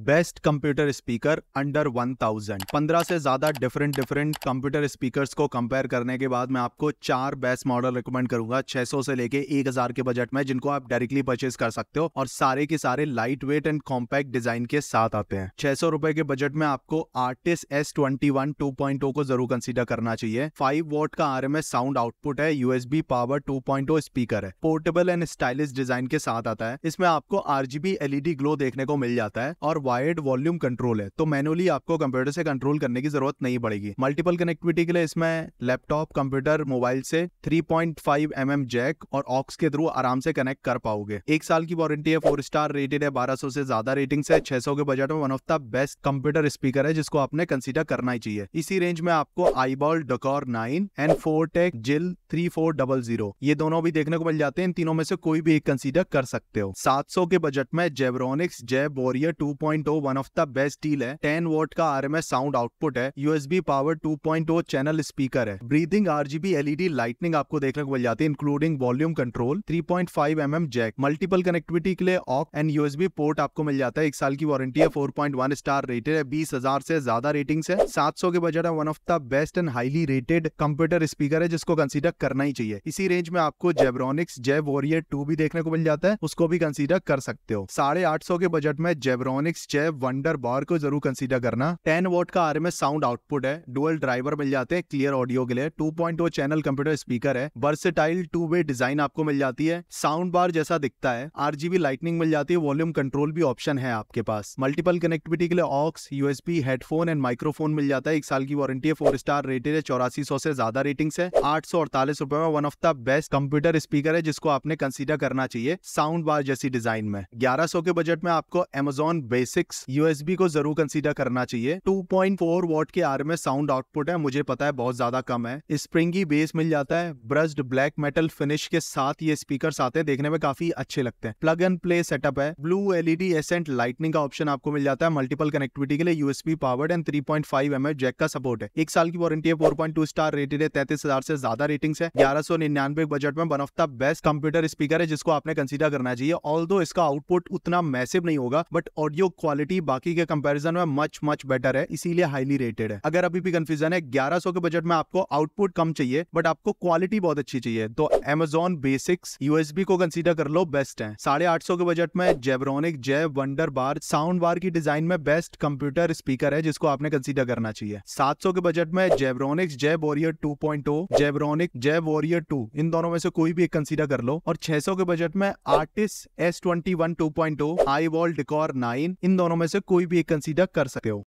best computer speaker under 1000 15 से ज़्यादा different different computer speakers को कंपेयर करने के बाद मैं आपको चार बेस्ट मॉडल रिकमेंड करूंगा 600 से लेके 1000 के बजट में जिनको आप डायरेक्टली परचेज कर सकते हो और सारे के सारे lightweight and compact design के साथ आते हैं छह सौ के बजट में आपको आर्टिस्ट एस ट्वेंटी को जरूर कंसिडर करना चाहिए फाइव वोट का आर साउंड आउटपुट है यूएसबी पावर टू स्पीकर है पोर्टेबल एंड स्टाइलिश डिजाइन के साथ आता है इसमें आपको आरजीबी एलईडी ग्लो देखने को मिल जाता है और वाइड वॉल्यूम कंट्रोल है तो मैनुअली आपको कंप्यूटर से कंट्रोल करने की जरूरत नहीं पड़ेगी मल्टीपल कनेक्टिविटी के लिए इसमें लैपटॉप कंप्यूटर मोबाइल से 3.5 पॉइंट mm जैक और ऑक्स के थ्रू आराम से कनेक्ट कर पाओगे एक साल की वारंटी है फोर स्टार रेटेड है 1200 से ज्यादा रेटिंग है 600 के बजट में one of the best computer speaker है जिसको आपने कंसिडर करना ही चाहिए इसी रेंज में आपको iBall decor nine and four tech जिल थ्री फोर डबल जीरो ये दोनों भी देखने को मिल जाते हैं इन तीनों में से कोई भी एक कंसिडर कर सकते हो सात सौ के बजट में Zebronics Zeb warrior two 2.0 one of the best deal है 10 वोट का R M S sound output है यूएसबी पावर 2.0 चैनल स्पीकर है ब्रीदिंग आरजीबी एलईडी लाइटनिंग आपको देखने को मिल जाती है including volume control 3.5 point mm jack multiple connectivity के लिए ऑक एंड यूएसबी पोर्ट आपको मिल जाता है एक साल की वारंटी है 4.1 स्टार रेटेड है बीस हजार से ज्यादा रेटिंग है सात सौ के बजट है one of the best and highly rated computer speaker है जिसको कंसिडर करना ही चाहिए इसी रेंज में आपको जेबरॉनिक्स जेब वॉरियर टू भी देखने को मिल जाता है उसको भी कंसिडर कर सकते हो साढ़े आठ सौ के बजट में जेबरॉनिक्स निश्चय वंडर बार को जरूर कंसीडर करना टेन वोट का आरएमएस साउंड आउटपुट है डुअल ड्राइवर मिल जाते हैं क्लियर ऑडियो के लिए 2.0 चैनल कंप्यूटर स्पीकर है वर्सेटाइल टू वे डिजाइन आपको मिल जाती है साउंड बार जैसा दिखता है आरजीबी लाइटनिंग मिल जाती है वॉल्यूम कंट्रोल भी ऑप्शन है आपके पास मल्टीपल कनेक्टिविटी के लिए aux USB headphone and microphone मिल जाता है एक साल की वारंटी है फोर स्टार रेटेड है चौरासी सौ से ज्यादा रेटिंग है आठ सौ अड़तालीस रुपए में one of the best computer speaker है जिसको आपने कंसिडर करना चाहिए साउंड बार जैसी डिजाइन में ग्यारह के बजट में आपको एमेजोन बेस सिक्स यूएसबी को जरूर कंसीडर करना चाहिए टू पॉइंट फोर वॉट के आर में साउंड आउटपुट है मुझे पता है बहुत ज्यादा कम है स्प्रिंगी बेस मिल जाता है ब्रस्ड ब्लैक मेटल फिनिश के साथ ये स्पीकर आते हैं देखने में काफी अच्छे लगते हैं प्लग एंड प्ले सेटअप है ब्लू एलईडी एसेंट लाइटनिंग का ऑप्शन आपको मिल जाता है मल्टीपल कनेक्टिविटी के लिए USB powered and three point five M jack का सपोर्ट है एक साल की वारंटी है फोर स्टार रेटेड है तैतीस हजार से ज्यादा रेटिंग है ग्यारह सौ निन्यानवे बजट में one of the best computer speaker है जिसको आपने कंसिडर करना चाहिए ऑल इसका आउटपुट उतना मैसिव नहीं होगा बट ऑडियो क्वालिटी बाकी के कंपेरिजन में मच मच बेटर है इसीलिए हाईली रेटेड है अगर अभी भी कंफ्यूजन है ग्यारह के बजट में आपको आउटपुट कम चाहिए बट आपको क्वालिटी बहुत अच्छी चाहिए तो एमेजोन बेसिक्स यूएसबी को कंसिडर कर लो बेस्ट है साढ़े आठ सौ के बजट में जेब्रोनिक जय वंडर बार साउंड बार की डिजाइन में बेस्ट कंप्यूटर स्पीकर है जिसको आपने कंसिडर करना चाहिए सात सौ के बजट में जेब्रोनिक्स जय वॉरियर टू पॉइंट जेब्रोनिक जय वॉरियर टू इन दोनों में से कोई भी एक कंसिडर कर लो और छह सौ के बजट में artist S twenty one two point iBall decor nine इन दोनों में से कोई भी एक कंसीडर कर सकते हो